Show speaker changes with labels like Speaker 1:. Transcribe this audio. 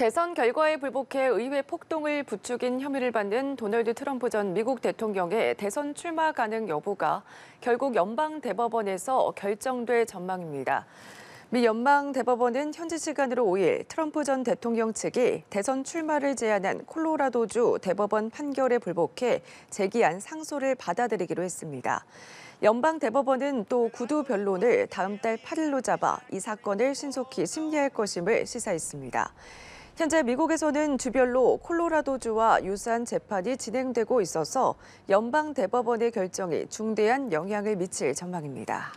Speaker 1: 대선 결과에 불복해 의회 폭동을 부추긴 혐의를 받는 도널드 트럼프 전 미국 대통령의 대선 출마 가능 여부가 결국 연방 대법원에서 결정될 전망입니다. 미 연방 대법원은 현지 시간으로 5일 트럼프 전 대통령 측이 대선 출마를 제한한 콜로라도주 대법원 판결에 불복해 제기한 상소를 받아들이기로 했습니다. 연방 대법원은 또 구두 변론을 다음 달 8일로 잡아 이 사건을 신속히 심리할 것임을 시사했습니다. 현재 미국에서는 주별로 콜로라도주와 유사한 재판이 진행되고 있어서 연방 대법원의 결정이 중대한 영향을 미칠 전망입니다.